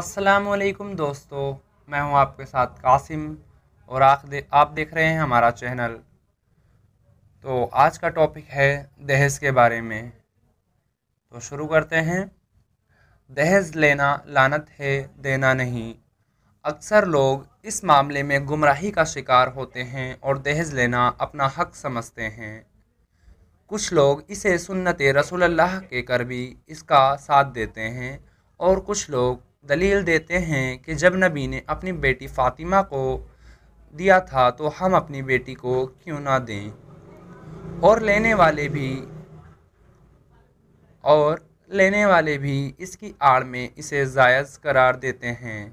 السلام علیکم دوستو میں ہوں آپ کے ساتھ قاسم اور آپ دیکھ رہے ہیں ہمارا چینل تو آج کا ٹاپک ہے دہیز کے بارے میں تو شروع کرتے ہیں دہیز لینا لانت ہے دینا نہیں اکثر لوگ اس معاملے میں گمراہی کا شکار ہوتے ہیں اور دہیز لینا اپنا حق سمجھتے ہیں کچھ لوگ اسے سنت رسول اللہ کے کر بھی اس کا ساتھ دیتے ہیں اور کچھ لوگ دلیل دیتے ہیں کہ جب نبی نے اپنی بیٹی فاطمہ کو دیا تھا تو ہم اپنی بیٹی کو کیوں نہ دیں اور لینے والے بھی اور لینے والے بھی اس کی آڑ میں اسے زائز قرار دیتے ہیں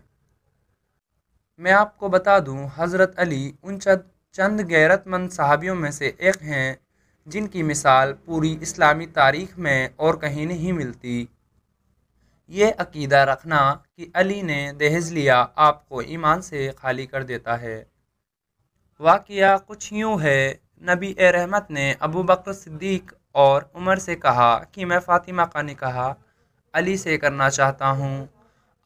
میں آپ کو بتا دوں حضرت علی ان چند غیرت مند صحابیوں میں سے ایک ہیں جن کی مثال پوری اسلامی تاریخ میں اور کہیں نہیں ملتی یہ عقیدہ رکھنا کہ علی نے دہیز لیا آپ کو ایمان سے خالی کر دیتا ہے واقعہ کچھ یوں ہے نبی رحمت نے ابو بکر صدیق اور عمر سے کہا کہ میں فاطمہ کا نکاح علی سے کرنا چاہتا ہوں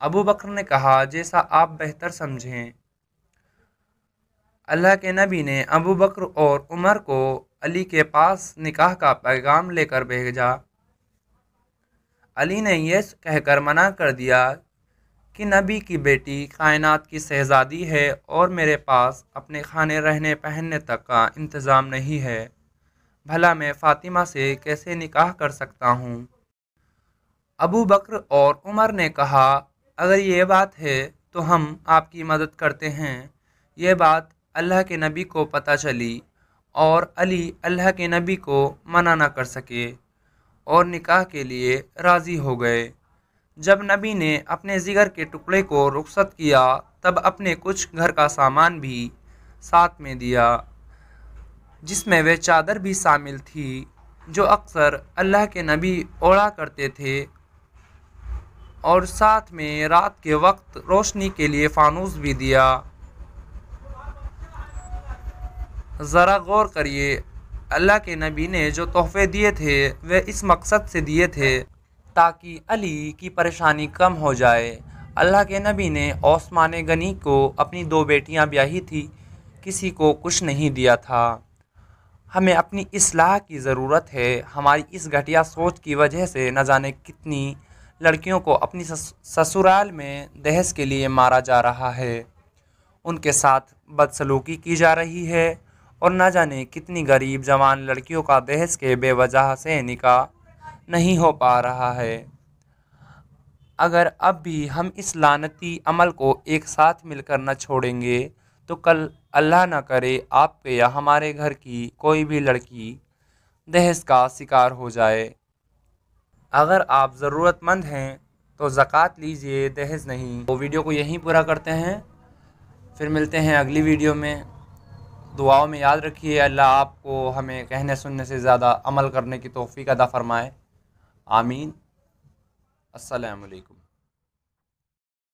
ابو بکر نے کہا جیسا آپ بہتر سمجھیں اللہ کے نبی نے ابو بکر اور عمر کو علی کے پاس نکاح کا پیغام لے کر بھیجا علی نے یہ کہہ کر منع کر دیا کہ نبی کی بیٹی کائنات کی شہزادی ہے اور میرے پاس اپنے کھانے رہنے پہننے تک کا انتظام نہیں ہے بھلا میں فاطمہ سے کیسے نکاح کر سکتا ہوں ابو بکر اور عمر نے کہا اگر یہ بات ہے تو ہم آپ کی مدد کرتے ہیں یہ بات اللہ کے نبی کو پتہ چلی اور علی اللہ کے نبی کو منع نہ کر سکے اور نکاح کے لیے راضی ہو گئے جب نبی نے اپنے زگر کے ٹکڑے کو رخصت کیا تب اپنے کچھ گھر کا سامان بھی ساتھ میں دیا جس میں وہ چادر بھی شامل تھی جو اکثر اللہ کے نبی اوڑا کرتے تھے اور ساتھ میں رات کے وقت روشنی کے لیے فانوس بھی دیا ذرا غور کریے اللہ کے نبی نے جو تحفے دیے تھے وہ اس مقصد سے دیے تھے تاکہ علی کی پریشانی کم ہو جائے اللہ کے نبی نے عثمان غنی کو اپنی دو بیٹیاں بیاہی تھی کسی کو کچھ نہیں دیا تھا ہمیں اپنی اصلاح کی ضرورت ہے ہماری اس گھٹیا سوچ کی وجہ سے نہ جانے کتنی لڑکیوں کو اپنی سسرال میں دہیز کے لیے مارا جا رہا ہے ان کے ساتھ بدسلوکی کی جا رہی ہے اور نہ جانے کتنی غریب جوان لڑکیوں کا دہیز کے بے وجہ سے نکاح نہیں ہو پا رہا ہے اگر اب بھی ہم اس لانتی عمل کو ایک ساتھ مل کر نہ چھوڑیں گے تو کل اللہ نہ کرے آپ کے یا ہمارے گھر کی کوئی بھی لڑکی دہیز کا شکار ہو جائے اگر آپ ضرورت مند ہیں تو زکوٰۃ لیجئے دہیز نہیں وہ ویڈیو کو یہیں پورا کرتے ہیں پھر ملتے ہیں اگلی ویڈیو میں دعاؤں میں یاد رکھیے اللہ آپ کو ہمیں کہنے سننے سے زیادہ عمل کرنے کی توفیق ادا فرمائے آمین السلام علیکم